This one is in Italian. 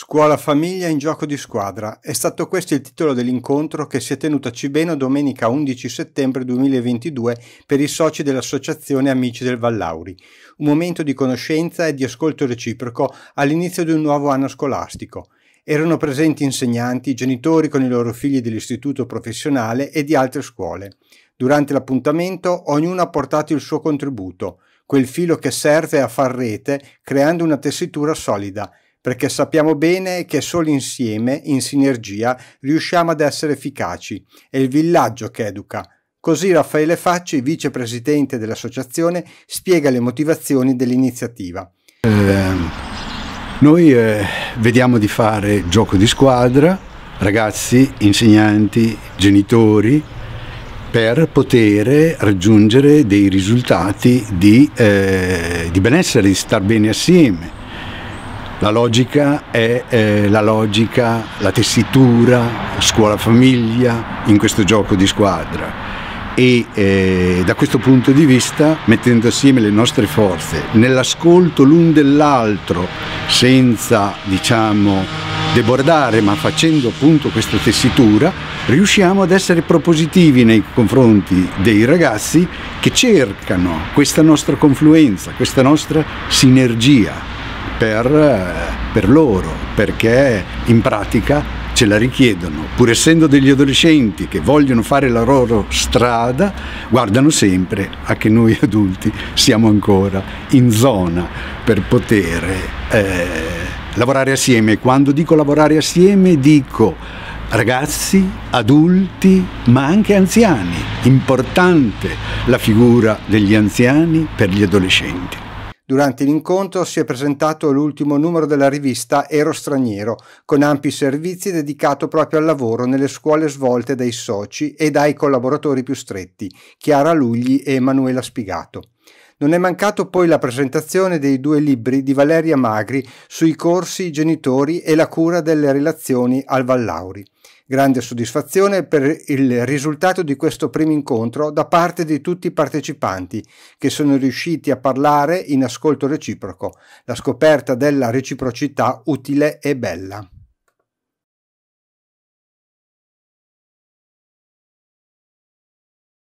Scuola famiglia in gioco di squadra. È stato questo il titolo dell'incontro che si è tenuto a Cibeno domenica 11 settembre 2022 per i soci dell'Associazione Amici del Vallauri. Un momento di conoscenza e di ascolto reciproco all'inizio di un nuovo anno scolastico. Erano presenti insegnanti, genitori con i loro figli dell'istituto professionale e di altre scuole. Durante l'appuntamento ognuno ha portato il suo contributo, quel filo che serve a far rete creando una tessitura solida perché sappiamo bene che solo insieme, in sinergia, riusciamo ad essere efficaci. È il villaggio che educa. Così Raffaele Facci, vicepresidente dell'associazione, spiega le motivazioni dell'iniziativa. Eh, noi eh, vediamo di fare gioco di squadra, ragazzi, insegnanti, genitori, per poter raggiungere dei risultati di, eh, di benessere, di star bene assieme la logica è eh, la logica, la tessitura, scuola-famiglia in questo gioco di squadra e eh, da questo punto di vista, mettendo assieme le nostre forze nell'ascolto l'un dell'altro, senza diciamo debordare, ma facendo appunto questa tessitura, riusciamo ad essere propositivi nei confronti dei ragazzi che cercano questa nostra confluenza, questa nostra sinergia per, eh, per loro, perché in pratica ce la richiedono, pur essendo degli adolescenti che vogliono fare la loro strada, guardano sempre a che noi adulti siamo ancora in zona per poter eh, lavorare assieme. Quando dico lavorare assieme dico ragazzi, adulti, ma anche anziani. Importante la figura degli anziani per gli adolescenti. Durante l'incontro si è presentato l'ultimo numero della rivista Ero Straniero, con ampi servizi dedicato proprio al lavoro nelle scuole svolte dai soci e dai collaboratori più stretti, Chiara Lugli e Emanuela Spigato. Non è mancato poi la presentazione dei due libri di Valeria Magri sui corsi genitori e la cura delle relazioni al Vallauri. Grande soddisfazione per il risultato di questo primo incontro da parte di tutti i partecipanti che sono riusciti a parlare in ascolto reciproco, la scoperta della reciprocità utile e bella.